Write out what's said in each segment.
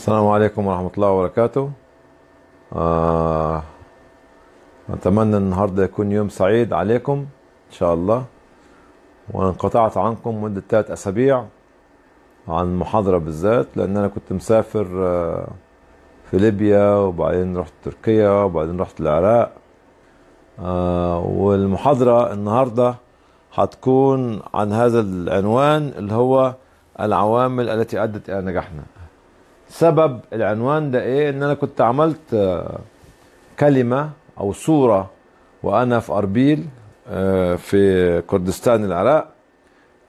السلام عليكم ورحمة الله وبركاته آه أتمنى النهاردة يكون يوم سعيد عليكم إن شاء الله وانقطعت عنكم مدة ثلاث أسابيع عن محاضرة بالذات لأن أنا كنت مسافر آه، في ليبيا وبعدين رحت تركيا وبعدين رحت العراق آه والمحاضرة النهاردة هتكون عن هذا العنوان اللي هو العوامل التي أدت إلى نجاحنا سبب العنوان ده ايه ان انا كنت عملت آه، كلمه او صوره وانا في اربيل آه، في كردستان العراق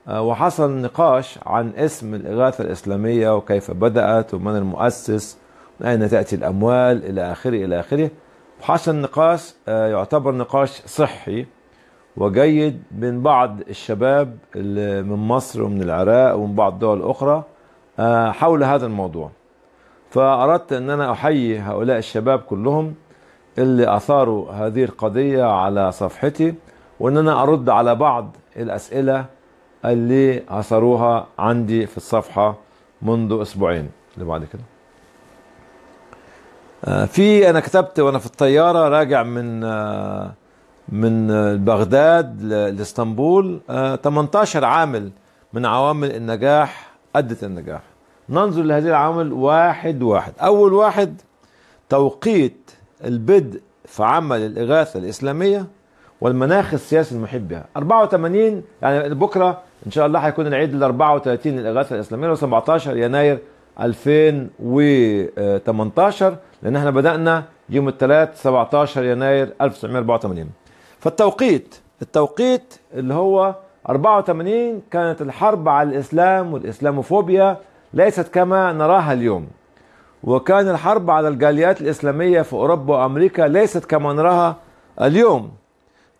آه، وحصل نقاش عن اسم الإغاثة الإسلامية وكيف بدأت ومن المؤسس من أين تأتي الأموال إلى آخره إلى آخره وحصل نقاش يعتبر نقاش صحي وجيد من بعض الشباب اللي من مصر ومن العراق ومن بعض الدول الأخرى حول هذا الموضوع فأردت أن أنا أحيي هؤلاء الشباب كلهم اللي أثاروا هذه القضية على صفحتي وأن أنا أرد على بعض الأسئلة اللي أثروها عندي في الصفحة منذ أسبوعين اللي بعد كده آه، في أنا كتبت وأنا في الطيارة راجع من آه، من بغداد لاسطنبول 18 آه، عامل من عوامل النجاح أدت النجاح ننظر لهذه العوامل واحد واحد أول واحد توقيت البدء في عمل الإغاثة الإسلامية والمناخ السياسي المحيط بها 84 يعني بكرة إن شاء الله هيكون العيد ال 34 للإغاثة الإسلامية و17 يناير 2018 لأن احنا بدأنا يوم الثلاث 17 يناير 1984 فالتوقيت التوقيت اللي هو 84 كانت الحرب على الإسلام والإسلاموفوبيا ليست كما نراها اليوم وكان الحرب على الجاليات الإسلامية في أوروبا وأمريكا ليست كما نراها اليوم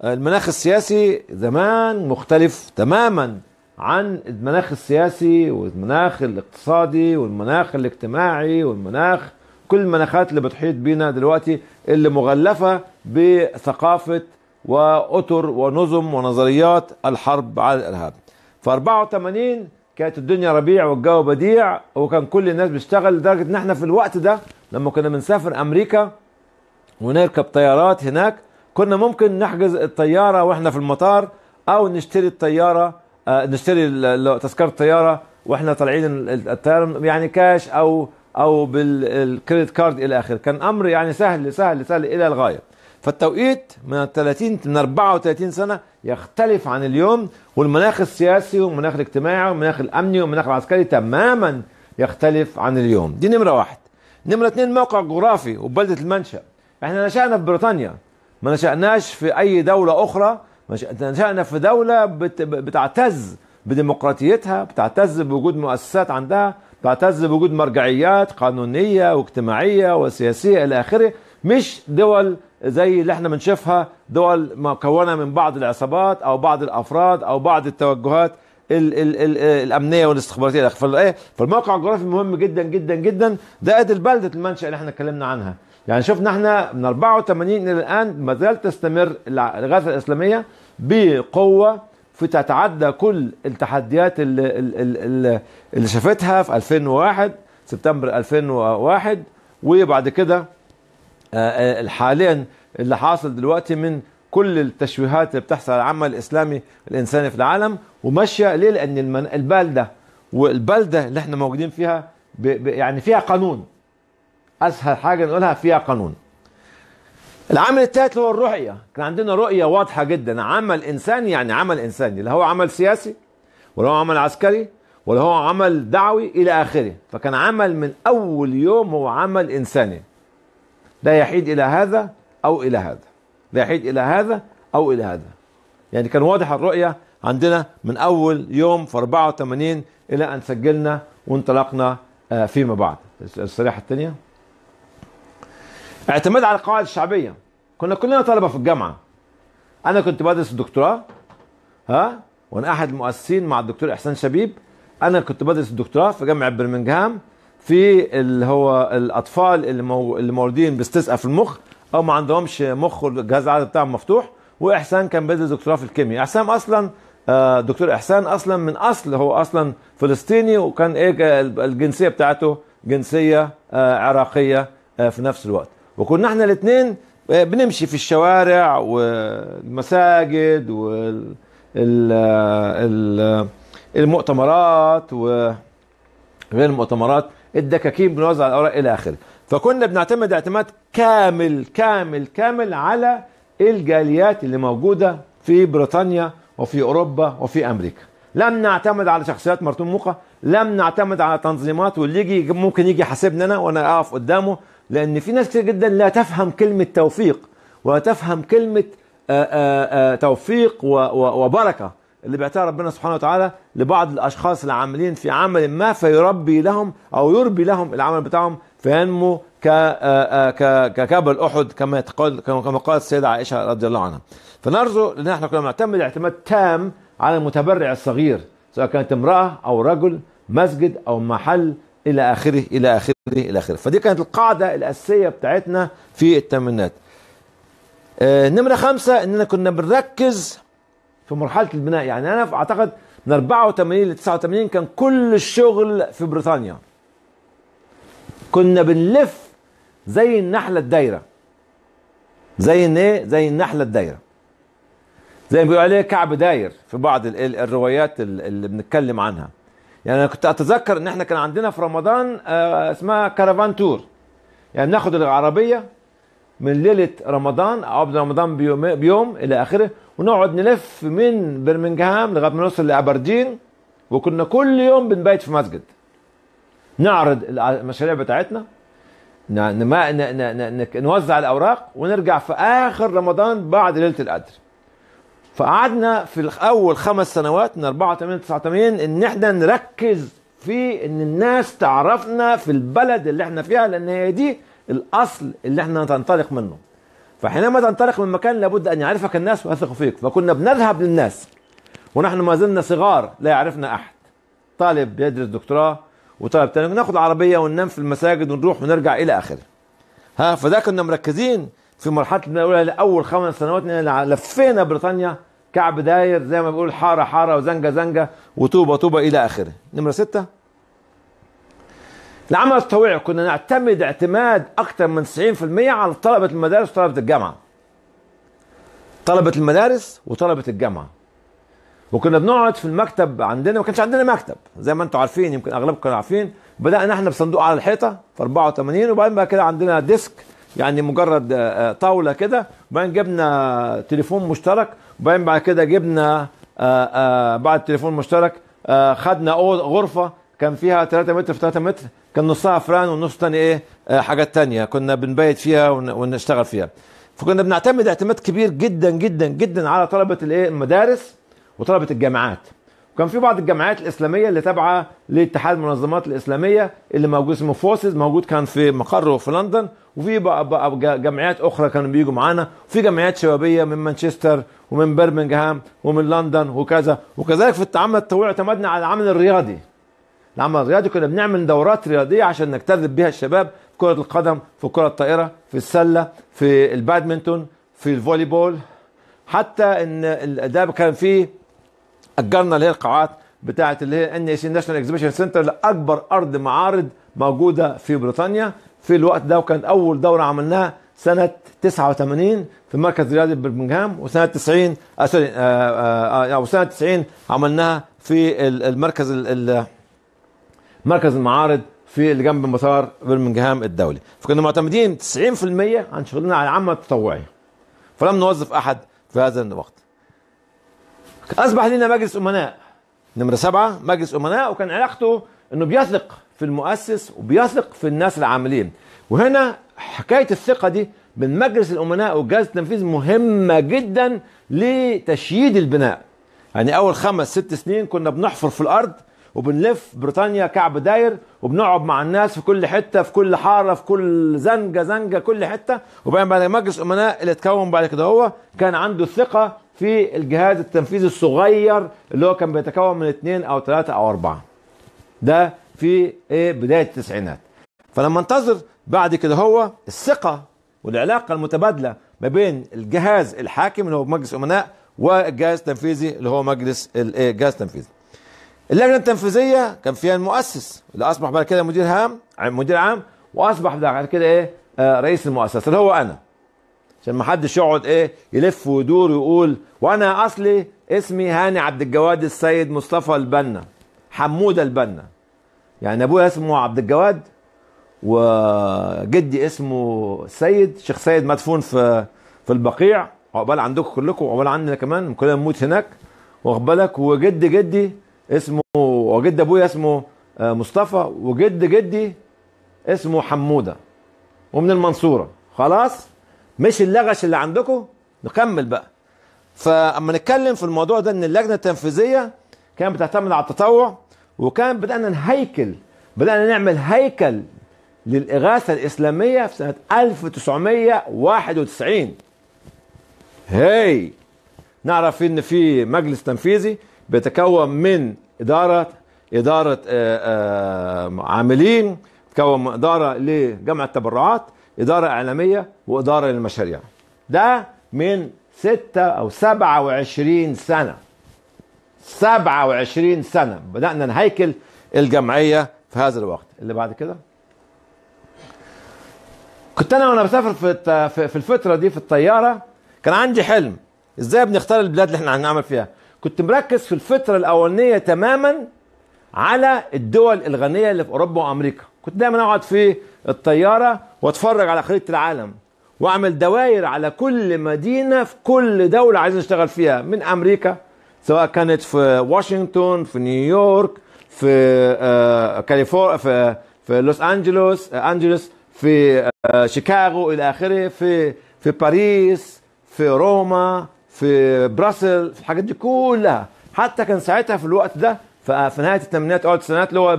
المناخ السياسي زمان مختلف تماما عن المناخ السياسي والمناخ الاقتصادي والمناخ الاجتماعي والمناخ كل المناخات اللي بتحيط بينا دلوقتي اللي مغلفة بثقافة وأطر ونظم ونظريات الحرب على الإرهاب ف 84 كانت الدنيا ربيع والجو بديع وكان كل الناس بيشتغل لدرجه ان احنا في الوقت ده لما كنا بنسافر امريكا ونركب طيارات هناك كنا ممكن نحجز الطياره واحنا في المطار او نشتري الطياره آه، نشتري تذكره الطياره واحنا طالعين الطياره يعني كاش او او بالكريدت كارد الى اخره كان امر يعني سهل سهل سهل الى الغايه فالتوقيت من 30 من 34 سنه يختلف عن اليوم والمناخ السياسي والمناخ الاجتماعي والمناخ الامني والمناخ العسكري تماما يختلف عن اليوم دي نمره واحد نمره اثنين موقع جغرافي وبلده المنشا احنا نشأنا في بريطانيا ما نشأناش في اي دوله اخرى نشأنا في دوله بت... بتعتز بديمقراطيتها بتعتز بوجود مؤسسات عندها بتعتز بوجود مرجعيات قانونيه واجتماعيه وسياسيه الى اخره مش دول زي اللي احنا بنشوفها دول مكونه من بعض العصابات او بعض الافراد او بعض التوجهات الـ الـ الـ الامنيه والاستخباراتيه الى اخره إيه؟ فالموقع الجغرافي مهم جدا جدا جدا ده ادي البلده المنشا اللي احنا اتكلمنا عنها يعني شفنا احنا من 84 الى الان ما زالت تستمر الغاثه الاسلاميه بقوه في تتعدى كل التحديات اللي, اللي, اللي شافتها في 2001 سبتمبر 2001 وبعد كده آه، آه، حاليا اللي حاصل دلوقتي من كل التشويهات اللي بتحصل على العمل الاسلامي الانساني في العالم وماشيه ليه؟ لان المن... البلده والبلده اللي احنا موجودين فيها ب... ب... يعني فيها قانون. اسهل حاجه نقولها فيها قانون. العامل الثالث هو الرؤيه، كان عندنا رؤيه واضحه جدا، عمل انساني يعني عمل انساني، لا هو عمل سياسي ولا هو عمل عسكري ولا هو عمل دعوي الى اخره، فكان عمل من اول يوم هو عمل انساني. ده يحيد الى هذا او الى هذا ده يحيد الى هذا او الى هذا يعني كان واضح الرؤيه عندنا من اول يوم في 84 الى ان سجلنا وانطلقنا آه، فيما بعد الصريحه الثانيه اعتماد على القواعد الشعبيه كنا كلنا طلبه في الجامعه انا كنت بدرس الدكتوراه ها وانا احد المؤسسين مع الدكتور احسان شبيب انا كنت بدرس الدكتوراه في جامعه برمنجهام في اللي هو الاطفال اللي مولودين باستسقاء في المخ او ما عندهمش مخ والجهاز العصبي بتاعهم مفتوح واحسان كان بيدرس دكتوراه في الكيمياء احسان اصلا آه، دكتور احسان اصلا من اصل هو اصلا فلسطيني وكان ايه الجنسيه بتاعته جنسيه آه، عراقيه آه، في نفس الوقت وكنا احنا الاثنين بنمشي في الشوارع والمساجد والمؤتمرات وغير المؤتمرات الدكاكين بنوزع الاوراق الى اخره فكنا بنعتمد اعتماد كامل كامل كامل على الجاليات اللي موجوده في بريطانيا وفي اوروبا وفي امريكا لم نعتمد على شخصيات موقع لم نعتمد على تنظيمات واللي يجي ممكن يجي يحاسبني انا وانا اقف قدامه لان في ناس كتير جدا لا تفهم كلمه توفيق ولا تفهم كلمه آآ آه، آآ آه، آه، توفيق وبركه اللي بيعطيها ربنا سبحانه وتعالى لبعض الاشخاص العاملين في عمل ما فيربي لهم او يربي لهم العمل بتاعهم فينمو آه، آه، ككبل احد كما تقول كما قالت السيده عائشه رضي الله عنها فنرجو ان احنا كنا نعتمد اعتماد تام على المتبرع الصغير سواء كانت امراه او رجل مسجد او محل الى اخره الى اخره الى اخره فدي كانت القاعده الاساسيه بتاعتنا في التمنات. آه، نمره خمسه اننا كنا بنركز في مرحله البناء يعني انا اعتقد من 84 ل 89 كان كل الشغل في بريطانيا كنا بنلف زي النحله الدايره زي ايه زي النحله الدايره زي ما بيقولوا عليه كعب داير في بعض الروايات اللي بنتكلم عنها يعني انا كنت اتذكر ان احنا كان عندنا في رمضان آه، اسمها كارافان تور يعني ناخد العربيه من ليله رمضان او عبد رمضان بيوم, بيوم الى اخره ونقعد نلف من برمنجهام لغايه ما نوصل لابردين وكنا كل يوم بنبيت في مسجد نعرض المشاريع بتاعتنا نوزع الاوراق ونرجع في اخر رمضان بعد ليله القدر فقعدنا في اول خمس سنوات من 84 89 ان احنا نركز في ان الناس تعرفنا في البلد اللي احنا فيها لان هي دي الاصل اللي احنا تنطلق منه فحينما تنطلق من مكان لابد ان يعرفك الناس ويثقوا فيك فكنا بنذهب للناس ونحن ما زلنا صغار لا يعرفنا احد طالب بيدرس دكتوراه وطالب تاني ناخذ العربيه وننام في المساجد ونروح ونرجع الى اخره ها فده كنا مركزين في مرحله الاولى لاول خمس سنوات لفينا بريطانيا كعب داير زي ما بيقول حاره حاره وزنجه زنجه وطوبه طوبه الى اخره نمره سته العمل التطوعي كنا نعتمد اعتماد أكثر من 90% على طلبة المدارس وطلبة الجامعة طلبة المدارس وطلبة الجامعة وكنا بنقعد في المكتب عندنا ما كانش عندنا مكتب زي ما انتم عارفين يمكن اغلبكم كانوا عارفين بدانا احنا بصندوق على الحيطه في 84 وبعدين بقى كده عندنا ديسك يعني مجرد آه، آه، طاوله كده وبعدين جبنا تليفون مشترك وبعدين بعد كده جبنا آه، بعد التليفون المشترك خدنا غرفه كان فيها 3 متر في 3 متر كان نصها فران ونص تاني ايه آه، حاجات تانية كنا بنبيت فيها ونشتغل فيها فكنا بنعتمد اعتماد كبير جدا جدا جدا على طلبه الايه المدارس وطلبه الجامعات وكان في بعض الجامعات الاسلاميه اللي تابعه لاتحاد المنظمات الاسلاميه اللي موجود اسمه فوسز موجود كان في مقره في لندن وفي بقى بقى جمعيات اخرى كانوا بيجوا معانا وفي جمعيات شبابيه من مانشستر ومن برمنغهام ومن لندن وكذا وكذلك في التعامل التطوعي اعتمدنا على العمل الرياضي العمل الرياضي كنا بنعمل دورات رياضيه عشان نجتذب بيها الشباب في كره القدم في كره الطائره في السله في البادمنتون في الفولي بول حتى ان ده كان فيه اجرنا اللي هي القاعات بتاعه اللي هي ان سي ناشونال اكزبيشن سنتر لاكبر ارض معارض موجوده في بريطانيا في الوقت ده وكانت اول دوره عملناها سنه 89 في مركز رياضي برمنغهام وسنه 90 آه، سوري آه، آه، او سنه 90 عملناها في المركز مركز المعارض في اللي جنب مسار برمنجهام الدولي فكنا معتمدين 90% عن شغلنا على العمل التطوعي فلم نوظف أحد في هذا الوقت أصبح لنا مجلس أمناء نمرة سبعة مجلس أمناء وكان علاقته أنه بيثق في المؤسس وبيثق في الناس العاملين وهنا حكاية الثقة دي من مجلس الأمناء والجهاز التنفيذي مهمة جدا لتشييد البناء يعني أول خمس ست سنين كنا بنحفر في الأرض وبنلف بريطانيا كعب داير وبنقعد مع الناس في كل حته في كل حاره في كل زنجه زنجه كل حته وبعدين بعد مجلس امناء اللي اتكون بعد كده هو كان عنده الثقه في الجهاز التنفيذي الصغير اللي هو كان بيتكون من اثنين او ثلاثه او اربعه ده في ايه بدايه التسعينات فلما انتظر بعد كده هو الثقه والعلاقه المتبادله ما بين الجهاز الحاكم اللي هو مجلس امناء والجهاز التنفيذي اللي هو مجلس الجهاز إيه، التنفيذي اللجنه التنفيذيه كان فيها المؤسس اللي اصبح بعد كده مدير هام مدير عام واصبح بعد كده ايه آه، رئيس المؤسسه اللي هو انا عشان ما حدش يقعد ايه يلف ويدور ويقول وانا اصلي اسمي هاني عبد الجواد السيد مصطفى البنا حموده البنا يعني ابويا اسمه عبد الجواد وجدي اسمه سيد شيخ سيد مدفون في في البقيع عقبال عندكم كلكم وعقبال عندنا كمان كلنا نموت هناك واخد بالك وجدي جدي اسمه وجد ابويا اسمه آه، مصطفى وجد جدي اسمه حموده ومن المنصوره خلاص مش اللغش اللي عندكم نكمل بقى فاما نتكلم في الموضوع ده ان اللجنه التنفيذيه كانت بتعتمد على التطوع وكان بدانا نهيكل بدانا نعمل هيكل للاغاثه الاسلاميه في سنه 1991 هي نعرف ان في مجلس تنفيذي بيتكون من اداره اداره آه، آه، عاملين تكون اداره لجمع التبرعات اداره اعلاميه واداره للمشاريع ده من ستة او 27 سنه 27 سنه بدانا نهيكل الجمعيه في هذا الوقت اللي بعد كده كنت انا وانا بسافر في في الفتره دي في الطياره كان عندي حلم ازاي بنختار البلاد اللي احنا هنعمل فيها كنت مركز في الفتره الاولانيه تماما على الدول الغنيه اللي في اوروبا وامريكا كنت دايما اقعد في الطياره واتفرج على خريطه العالم واعمل دوائر على كل مدينه في كل دوله عايز اشتغل فيها من امريكا سواء كانت في واشنطن في نيويورك في آه، كاليفورنيا في في لوس انجلوس آه، انجلوس في آه، شيكاغو الى اخره في في باريس في روما في براسل في الحاجات دي كلها حتى كان ساعتها في الوقت ده في نهايه الثمانينات او التسعينات اللي هو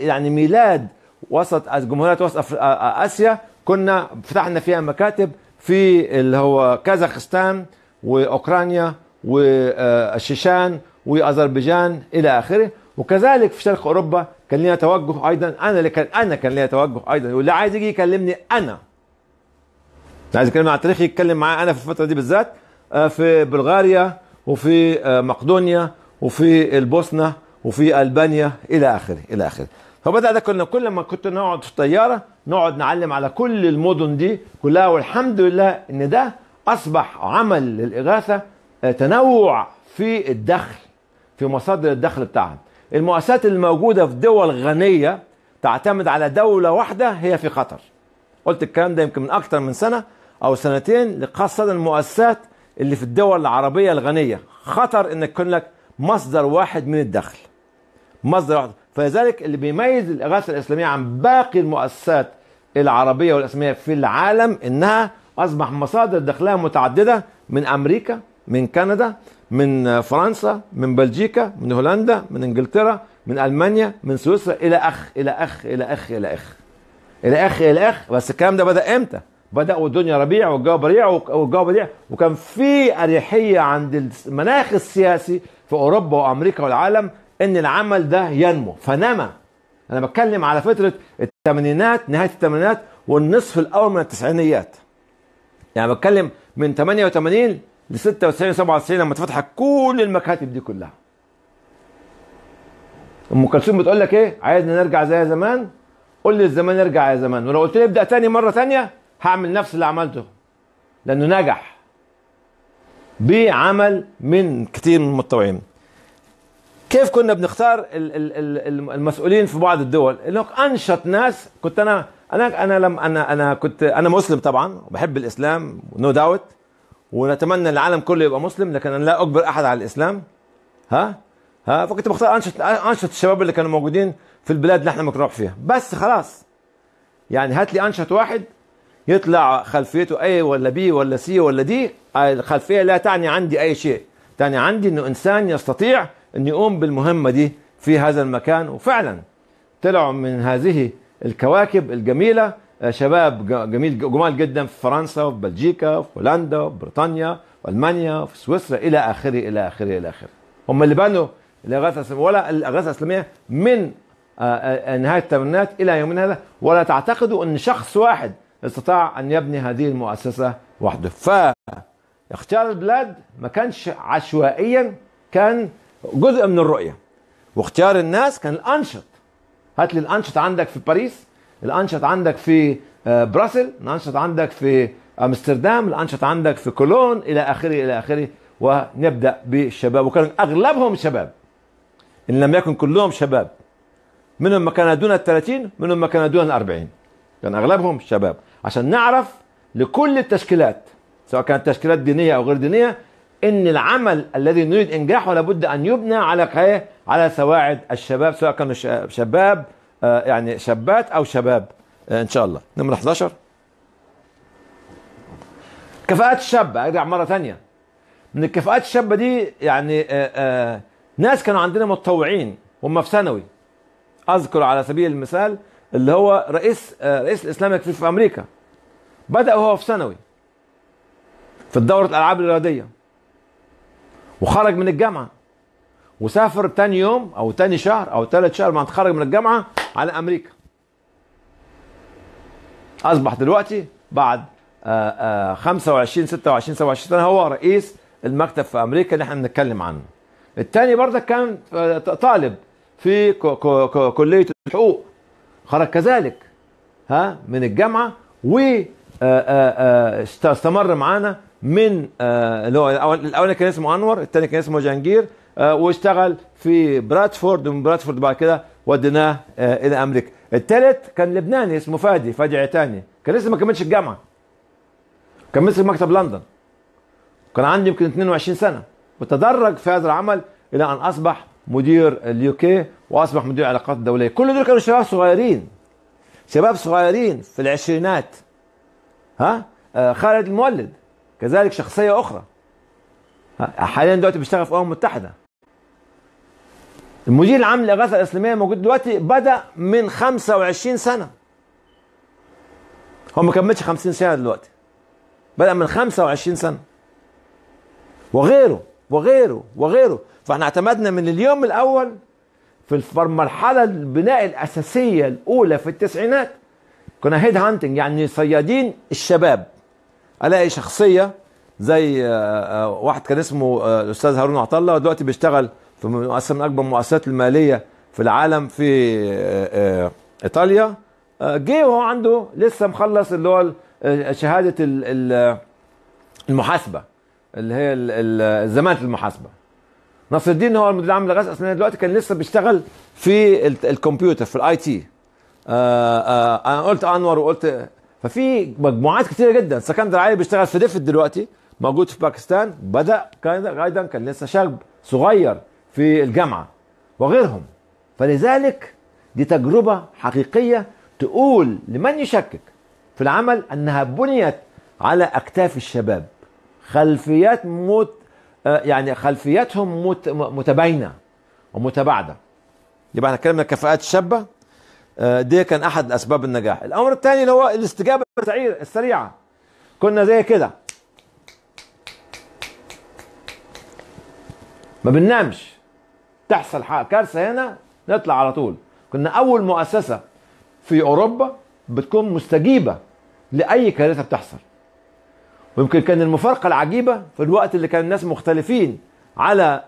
يعني ميلاد وسط جمهوريات وسط اسيا كنا فتحنا فيها مكاتب في اللي هو كازاخستان واوكرانيا والشيشان واذربيجان الى اخره وكذلك في شرق اوروبا كان لنا توجه ايضا انا اللي كان انا كان ليا توجه ايضا واللي عايز يجي يكلمني انا عايز يكلمني عن التاريخ يتكلم معايا انا في الفتره دي بالذات آه، في بلغاريا وفي آه، مقدونيا وفي البوسنه وفي البانيا الى اخره الى اخره فبدا ده كنا كل ما كنت نقعد في الطياره نقعد نعلم على كل المدن دي كلها والحمد لله ان ده اصبح عمل للاغاثه آه، تنوع في الدخل في مصادر الدخل بتاعها المؤسسات الموجوده في دول غنيه تعتمد على دوله واحده هي في قطر قلت الكلام ده يمكن من أكثر من سنه او سنتين لقصد المؤسسات اللي في الدول العربية الغنية خطر ان يكون لك مصدر واحد من الدخل مصدر واحد فلذلك اللي بيميز الاغاثة الاسلامية عن باقي المؤسسات العربية والاسلامية في العالم انها اصبح مصادر دخلها متعددة من امريكا من كندا من فرنسا من بلجيكا من هولندا من انجلترا من المانيا من سويسرا الى اخ الى اخ الى اخ الى اخ الى اخ الى اخ بس الكلام ده بدا امتى بداوا الدنيا ربيع والجو بريع والجو بديع وكان في اريحيه عند المناخ السياسي في اوروبا وامريكا والعالم ان العمل ده ينمو فنما انا بتكلم على فتره الثمانينات نهايه الثمانينات والنصف الاول من التسعينيات يعني بتكلم من 88 ل 96 97 لما اتفتحت كل المكاتب دي كلها ام كلثوم بتقول لك ايه عايزنا نرجع زي زمان قول لي الزمان يرجع يا زمان ولو قلت لي ابدا تاني مره تانيه هعمل نفس اللي عملته لانه نجح بعمل من كثير من المتطوعين كيف كنا بنختار المسؤولين في بعض الدول انه انشط ناس كنت انا انا انا لم انا انا كنت انا مسلم طبعا وبحب الاسلام نو no داوت ونتمنى العالم كله يبقى مسلم لكن انا لا اجبر احد على الاسلام ها ها فكنت بختار انشط انشط الشباب اللي كانوا موجودين في البلاد اللي احنا بنروح فيها بس خلاص يعني هات لي انشط واحد يطلع خلفيته اي ولا بي ولا سي ولا دي الخلفيه لا تعني عندي اي شيء تعني عندي انه انسان يستطيع ان يقوم بالمهمه دي في هذا المكان وفعلا طلعوا من هذه الكواكب الجميله شباب جميل جمال جدا في فرنسا وفي بلجيكا وفي هولندا وفي بريطانيا والمانيا وفي سويسرا الى اخره الى اخره الى اخره هم اللي بنوا الاغاثه الاسلاميه ولا الاغاثه الاسلاميه من آه، آه، نهايه الثمانينات الى يومنا هذا ولا تعتقدوا ان شخص واحد استطاع أن يبني هذه المؤسسة وحده فاختيار البلاد ما كانش عشوائيا كان جزء من الرؤية واختيار الناس كان الأنشط هات لي الأنشط عندك في باريس الأنشط عندك في آه، براسل الأنشط عندك في أمستردام الأنشط عندك في كولون إلى آخره إلى آخره ونبدأ بالشباب وكان أغلبهم شباب إن لم يكن كلهم شباب منهم ما كان دون ال 30 منهم ما كان دون ال 40 كان أغلبهم شباب عشان نعرف لكل التشكيلات سواء كانت تشكيلات دينيه او غير دينيه ان العمل الذي نريد انجاحه لابد ان يبنى على إيه؟ على سواعد الشباب سواء كانوا شباب آه، يعني شابات او شباب آه، ان شاء الله نمره 11 كفاءات الشابه ارجع مره ثانيه من الكفاءات الشابه دي يعني آآ آه، آآ ناس كانوا عندنا متطوعين هم في ثانوي اذكر على سبيل المثال اللي هو رئيس آه، رئيس الاسلام في امريكا بدا وهو في ثانوي في دوره الالعاب الرياضيه وخرج من الجامعه وسافر تاني يوم او تاني شهر او تالت شهر بعد تخرج من الجامعه على امريكا اصبح دلوقتي بعد 25 26 27 سنه هو رئيس المكتب في امريكا اللي احنا بنتكلم عنه الثاني برضه كان آه، طالب في كليه الحقوق خرج كذلك ها من الجامعه و آه، آه، آه، استمر معانا من اللي هو كان اسمه انور الثاني كان اسمه جانجير واشتغل في برادفورد ومن برادفورد بعد كده وديناه الى امريكا الثالث كان لبناني اسمه فادي فادي عتاني كان لسه ما كملش الجامعه كان مسك مكتب لندن كان عندي يمكن 22 سنه وتدرج في هذا العمل الى ان اصبح مدير اليوكي واصبح مدير العلاقات الدوليه كل دول كانوا شباب صغيرين شباب صغيرين في العشرينات ها آه، خالد المولد كذلك شخصيه اخرى حاليا دلوقتي بيشتغل في الامم المتحده المدير العام للاغاثه الاسلاميه موجود دلوقتي بدا من 25 سنه هو ما كملش 50 سنه دلوقتي بدا من 25 سنه وغيره وغيره وغيره فاحنا اعتمدنا من اليوم الاول في المرحله البناء الاساسيه الاولى في التسعينات كنا هيد هانتنج يعني صيادين الشباب الاقي شخصيه زي آه، آه، واحد كان اسمه آه، الاستاذ هارون عطلة الله بيشتغل في مؤسسه من اكبر المؤسسات الماليه في العالم في ايطاليا جه وهو عنده لسه مخلص اللي هو شهاده المحاسبه اللي هي زماله المحاسبه نصر الدين هو المدير العام للغاز اسنان دلوقتي كان لسه بيشتغل في الكمبيوتر في الاي آه، تي آه، انا قلت انور وقلت ففي مجموعات كثيره جدا سكندر علي بيشتغل في ديفيد دلوقتي موجود في باكستان بدا ايضا كان لسه شاب صغير في الجامعه وغيرهم فلذلك دي تجربه حقيقيه تقول لمن يشكك في العمل انها بنيت على اكتاف الشباب خلفيات موت آه، يعني خلفياتهم متباينه ومتباعده يبقى احنا اتكلمنا كفاءات الشابه آه، دي كان احد اسباب النجاح الامر الثاني اللي هو الاستجابه السريعه كنا زي كده ما بننامش تحصل كارثه هنا نطلع على طول كنا اول مؤسسه في اوروبا بتكون مستجيبه لاي كارثه بتحصل ويمكن كان المفارقه العجيبه في الوقت اللي كان الناس مختلفين على آه،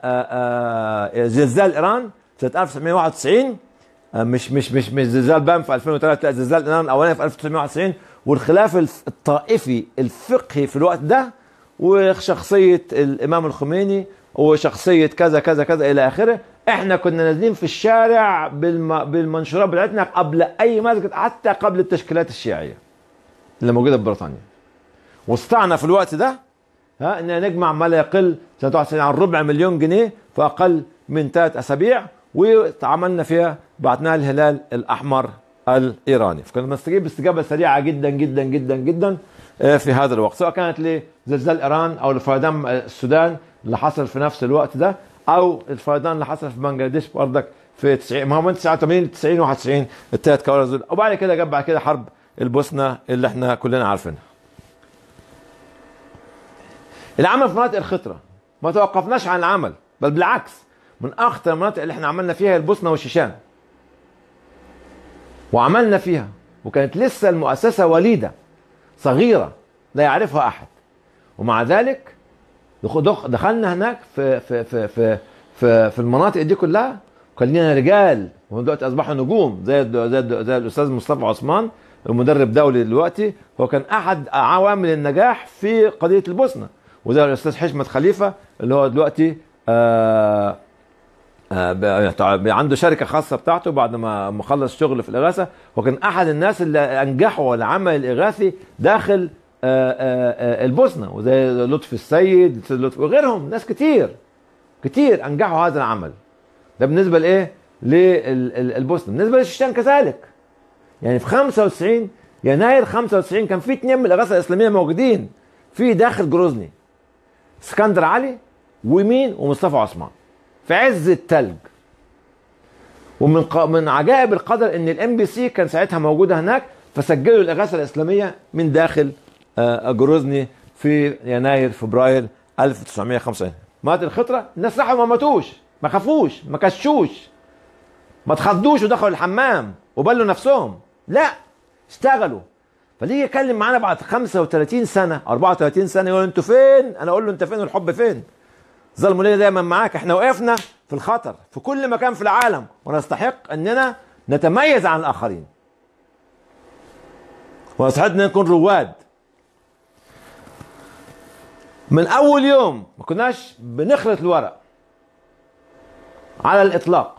آه، زلزال ايران سنه 1991 آه، مش مش مش مش زلزال بام في 2003 لا زلزال ايران الاولاني في 1991 والخلاف الطائفي الفقهي في الوقت ده وشخصيه الامام الخميني وشخصيه كذا كذا كذا الى اخره احنا كنا نازلين في الشارع بالمنشورات بتاعتنا قبل اي مسجد حتى قبل التشكيلات الشيعيه اللي موجوده في بريطانيا واستعنا في الوقت ده ها ان نجمع ما لا يقل سنه 91 عن ربع مليون جنيه في اقل من ثلاث اسابيع وتعاملنا فيها بعتناها الهلال الاحمر الايراني فكنا بنستجيب استجابه سريعه جدا جدا جدا جدا آه، في هذا الوقت سواء كانت لزلزال ايران او لفيضان السودان اللي حصل في نفس الوقت ده او الفيضان اللي حصل في بنجلاديش بارضك في 90 ما هو من 89 ل 90 91 الثلاث كوارث دول وبعد كده جت بعد كده حرب البوسنه اللي احنا كلنا عارفينها العمل في مناطق الخطره ما توقفناش عن العمل بل بالعكس من اخطر المناطق اللي احنا عملنا فيها البوسنه والشيشان وعملنا فيها وكانت لسه المؤسسه وليده صغيره لا يعرفها احد ومع ذلك دخلنا هناك في في في في في, في المناطق دي كلها كان رجال ومن دلوقتي اصبحوا نجوم زي زي زي الاستاذ مصطفى عثمان المدرب دولي دلوقتي هو كان احد عوامل النجاح في قضيه البوسنه وده الاستاذ حشمت خليفه اللي هو دلوقتي آه، آه، عنده شركه خاصه بتاعته بعد ما مخلص شغل في الاغاثه وكان احد الناس اللي انجحوا العمل الاغاثي داخل آه، البوسنه وزي لطفي السيد لطفي وغيرهم ناس كتير كتير انجحوا هذا العمل ده بالنسبه لايه؟ للبوسنه بالنسبه للشيشان كذلك يعني في 95 يناير 95 كان في اثنين من الاغاثه الاسلاميه موجودين في داخل جروزني اسكندر علي ومين ومصطفى عثمان في عز التلج ومن ق... من عجائب القدر ان الام بي سي كان ساعتها موجوده هناك فسجلوا الاغاثه الاسلاميه من داخل آه، جروزني في يناير فبراير 1950 مات الخطره الناس راحوا ما ماتوش ما خافوش ما كشوش ما تخضوش ودخلوا الحمام وبلوا نفسهم لا اشتغلوا فليه يكلم معانا بعد 35 سنه 34 سنه يقول انتوا فين انا اقول له انت فين والحب فين ظلموا ليه دايما معاك احنا وقفنا في الخطر في كل مكان في العالم ونستحق اننا نتميز عن الاخرين ونستحق اننا نكون رواد من اول يوم ما كناش بنخلط الورق على الاطلاق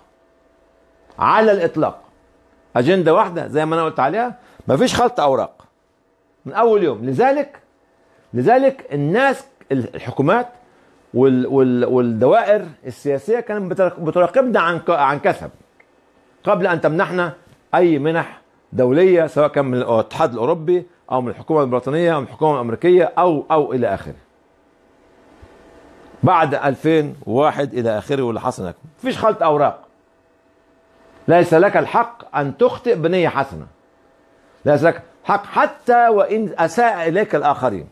على الاطلاق اجنده واحده زي ما انا قلت عليها مفيش خلط اوراق من اول يوم لذلك لذلك الناس الحكومات والدوائر السياسيه كانت بتراقبنا عن عن كثب قبل ان تمنحنا اي منح دوليه سواء كان من الاتحاد الاوروبي او من الحكومه البريطانيه او من الحكومه الامريكيه او او الى اخره. بعد 2001 الى اخره واللي حصل هناك، مفيش خلط اوراق. ليس لك الحق ان تخطئ بنيه حسنه. ليس لك حق حتى وإن أساء إليك الآخرين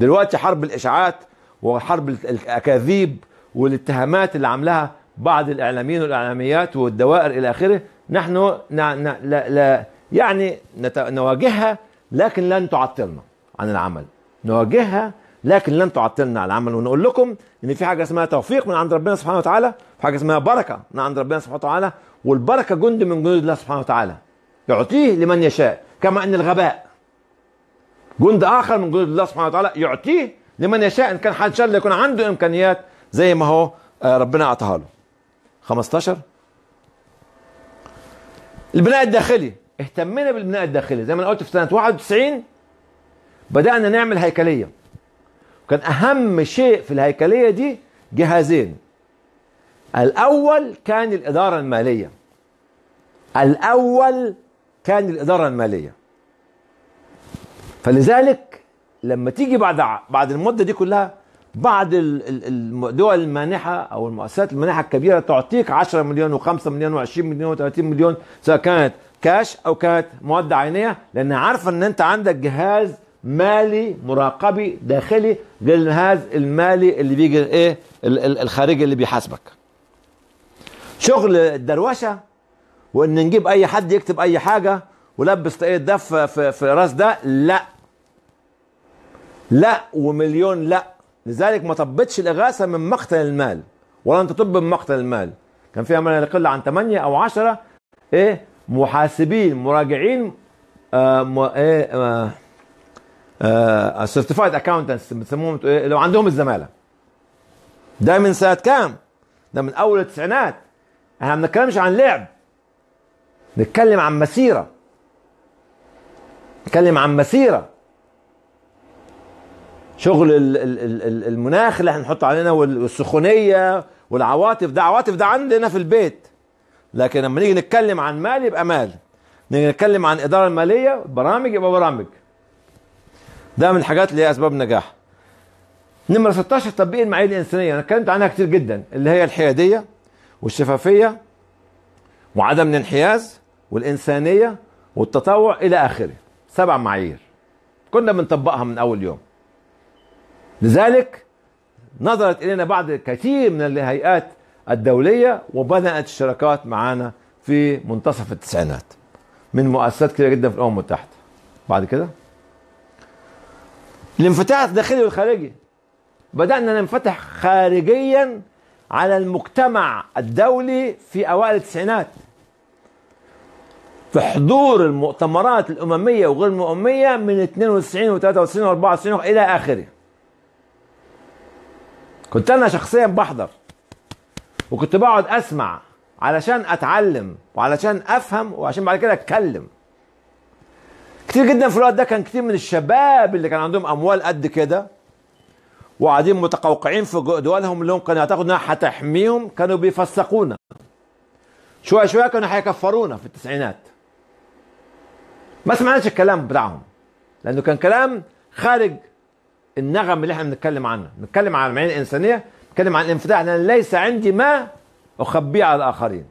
دلوقتي حرب الإشاعات وحرب الأكاذيب والاتهامات اللي عاملاها بعض الإعلاميين والإعلاميات والدوائر إلى آخره نحن نا نا لا لا يعني نواجهها لكن لن تعطلنا عن العمل نواجهها لكن لن تعطلنا عن العمل ونقول لكم ان في حاجه اسمها توفيق من عند ربنا سبحانه وتعالى وحاجه اسمها بركه من عند ربنا سبحانه وتعالى والبركه جند من جنود الله سبحانه وتعالى يعطيه لمن يشاء كما أن الغباء جند آخر من جنود الله سبحانه وتعالى يعطيه لمن يشاء إن كان حد شر يكون عنده إمكانيات زي ما هو آه، ربنا أعطاها له 15 البناء الداخلي اهتمينا بالبناء الداخلي زي ما أنا قلت في سنة 91 بدأنا نعمل هيكلية كان أهم شيء في الهيكلية دي جهازين الأول كان الإدارة المالية الأول مكان الإدارة المالية فلذلك لما تيجي بعد بعد المدة دي كلها بعض الدول المانحة أو المؤسسات المانحة الكبيرة تعطيك 10 مليون و5 مليون و20 مليون و30 مليون سواء كانت كاش أو كانت مواد عينية لأنها عارفة إن أنت عندك جهاز مالي مراقبي داخلي غير الجهاز المالي اللي بيجي ايه الخارجي اللي بيحاسبك شغل الدروشه وان نجيب اي حد يكتب اي حاجه ولبس طاقيه ده في, في, راس ده لا لا ومليون لا لذلك ما طبتش الاغاثه من مقتل المال ولا انت تطب من مقتل المال كان فيها من يقل عن 8 او 10 ايه محاسبين مراجعين آه ايه آه سيرتيفايد اكاونتنس بيسموهم إيه لو عندهم الزماله ده من سنه كام؟ ده من اول التسعينات احنا ما بنتكلمش عن لعب نتكلم عن مسيرة نتكلم عن مسيرة شغل المناخ اللي هنحط علينا والسخونية والعواطف ده عواطف ده عندنا في البيت لكن لما نيجي نتكلم عن مال يبقى مال نيجي نتكلم عن إدارة المالية برامج يبقى برامج ده من الحاجات اللي هي أسباب نجاح نمرة 16 تطبيق المعايير الإنسانية أنا اتكلمت عنها كتير جدا اللي هي الحيادية والشفافية وعدم الانحياز والإنسانية والتطوع إلى آخره سبع معايير كنا بنطبقها من أول يوم لذلك نظرت إلينا بعض كثير من الهيئات الدولية وبدأت الشراكات معانا في منتصف التسعينات من مؤسسات كثيرة جدا في الأمم المتحدة بعد كده الانفتاح الداخلي والخارجي بدأنا ننفتح خارجيا على المجتمع الدولي في أوائل التسعينات في حضور المؤتمرات الأممية وغير الأممية من 92 و 93 و 94 إلى آخره كنت أنا شخصيا بحضر وكنت بقعد أسمع علشان أتعلم وعلشان أفهم وعشان بعد كده أتكلم كتير جدا في الوقت ده كان كتير من الشباب اللي كان عندهم أموال قد كده وقاعدين متقوقعين في دولهم اللي هم كانوا يعتقدوا انها هتحميهم كانوا بيفسقونا شويه شويه كانوا هيكفرونا في التسعينات ما سمعناش الكلام بتاعهم لانه كان كلام خارج النغم اللي احنا بنتكلم عنه بنتكلم عن المعاني الانسانيه بنتكلم عن الانفتاح لان ليس عندي ما اخبيه على الاخرين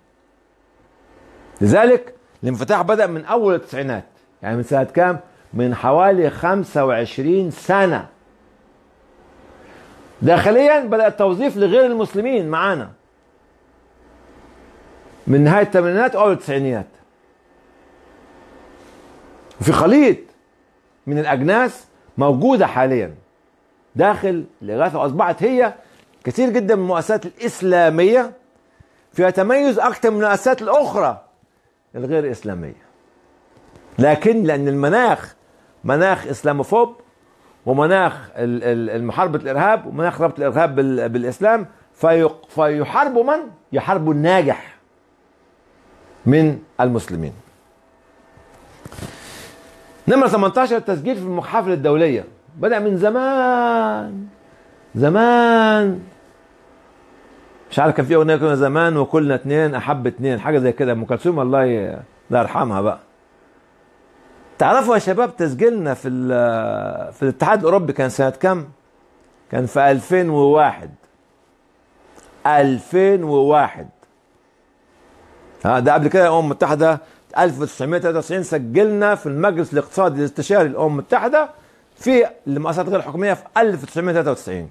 لذلك الانفتاح بدا من اول التسعينات يعني من سنه كام من حوالي 25 سنه داخليا بدا التوظيف لغير المسلمين معانا من نهايه الثمانينات واول التسعينيات وفي خليط من الأجناس موجودة حاليا داخل الإغاثة وأصبحت هي كثير جدا من المؤسسات الإسلامية فيها تميز أكثر من المؤسسات الأخرى الغير إسلامية لكن لأن المناخ مناخ إسلاموفوب ومناخ محاربة الإرهاب ومناخ ربط الإرهاب بالإسلام فيحاربوا من؟ يحاربوا الناجح من المسلمين نمرة 18 التسجيل في المحافل الدولية بدأ من زمان زمان مش عارف كان في اغنيه كنا زمان وكلنا اتنين احب اتنين حاجه زي كده ام كلثوم الله الله يرحمها بقى تعرفوا يا شباب تسجيلنا في في الاتحاد الاوروبي كان سنه كام كان في 2001 2001 ها ده قبل كده الامم المتحده 1993 سجلنا في المجلس الاقتصادي الاستشاري للامم المتحده في المؤسسات غير الحكوميه في 1993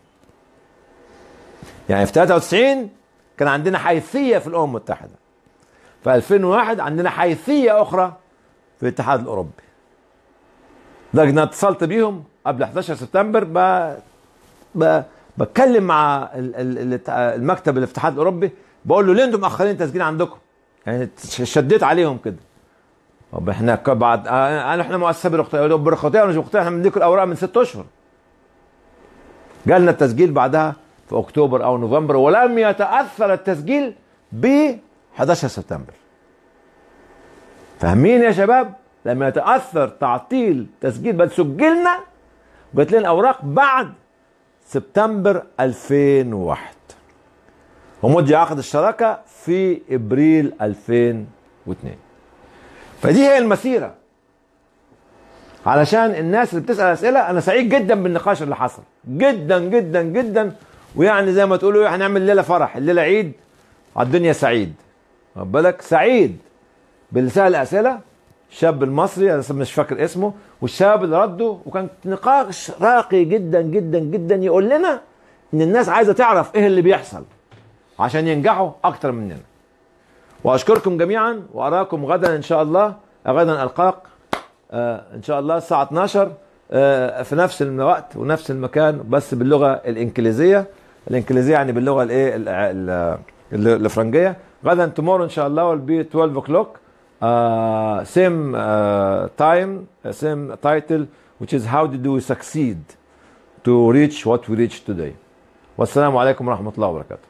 يعني في 93 كان عندنا حيثيه في الامم المتحده في 2001 عندنا حيثيه اخرى في الاتحاد الاوروبي لدرجه ان اتصلت بيهم قبل 11 سبتمبر ب... ب... بتكلم مع المكتب الاتحاد الاوروبي بقول له ليه انتم مؤخرين التسجيل عندكم؟ يعني شديت عليهم كده طب احنا بعد آه, آه، احنا مؤسسه بيروقراطيه ولا مش بيروقراطيه احنا بنديك الاوراق من ست اشهر جالنا التسجيل بعدها في اكتوبر او نوفمبر ولم يتاثر التسجيل ب 11 سبتمبر فاهمين يا شباب لما يتاثر تعطيل تسجيل بل سجلنا وجات لنا اوراق بعد سبتمبر 2001 ومضي عقد الشراكه في ابريل 2002 فدي هي المسيرة علشان الناس اللي بتسأل أسئلة أنا سعيد جدا بالنقاش اللي حصل جدا جدا جدا ويعني زي ما تقولوا إيه، هنعمل ليلة فرح الليلة عيد على الدنيا سعيد بالك سعيد باللي سأل أسئلة الشاب المصري انا مش فاكر اسمه والشاب اللي رده وكان نقاش راقي جدا جدا جدا يقول لنا ان الناس عايزه تعرف ايه اللي بيحصل عشان ينجحوا اكتر مننا واشكركم جميعا واراكم غدا ان شاء الله غدا القاك آه، ان شاء الله الساعه 12 آه، في نفس الوقت ونفس المكان بس باللغه الانجليزيه الانجليزيه يعني باللغه الايه الفرنجيه غدا تمور ان شاء الله will be 12 o'clock uh, same uh, time same title which is how did we succeed to reach what we reached today والسلام عليكم ورحمه الله وبركاته